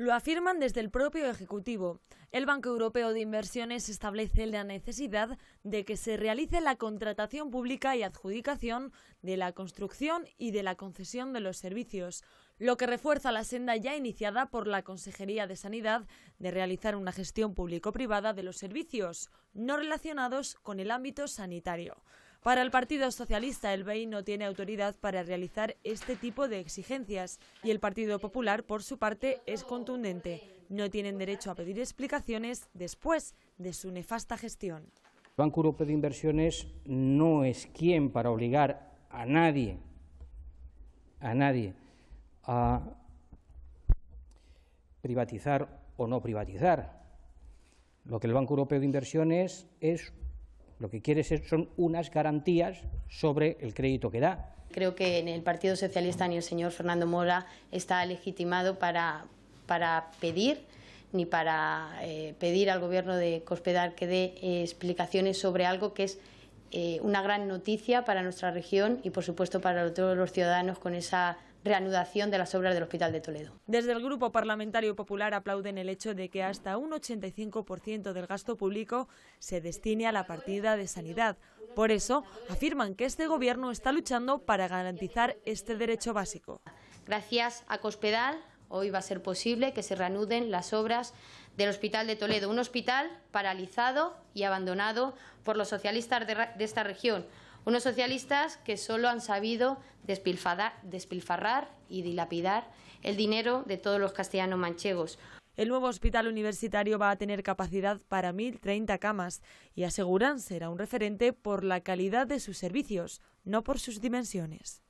Lo afirman desde el propio Ejecutivo. El Banco Europeo de Inversiones establece la necesidad de que se realice la contratación pública y adjudicación de la construcción y de la concesión de los servicios, lo que refuerza la senda ya iniciada por la Consejería de Sanidad de realizar una gestión público-privada de los servicios no relacionados con el ámbito sanitario. Para el Partido Socialista, el BEI no tiene autoridad para realizar este tipo de exigencias y el Partido Popular, por su parte, es contundente. No tienen derecho a pedir explicaciones después de su nefasta gestión. El Banco Europeo de Inversiones no es quien para obligar a nadie, a nadie, a privatizar o no privatizar. Lo que el Banco Europeo de Inversiones es lo que quiere ser, son unas garantías sobre el crédito que da. Creo que en el Partido Socialista ni el señor Fernando Mora está legitimado para, pedir ni para eh, pedir al gobierno de Cospedar que dé eh, explicaciones sobre algo que es eh, una gran noticia para nuestra región y, por supuesto, para todos los ciudadanos con esa reanudación de las obras del Hospital de Toledo. Desde el Grupo Parlamentario Popular aplauden el hecho de que hasta un 85% del gasto público se destine a la partida de sanidad. Por eso, afirman que este Gobierno está luchando para garantizar este derecho básico. Gracias a Cospedal Hoy va a ser posible que se reanuden las obras del Hospital de Toledo, un hospital paralizado y abandonado por los socialistas de, esta región, unos socialistas que solo han sabido despilfarrar y dilapidar el dinero de todos los castellanos manchegos. El nuevo hospital universitario va a tener capacidad para 1.030 camas y aseguran será un referente por la calidad de sus servicios, no por sus dimensiones.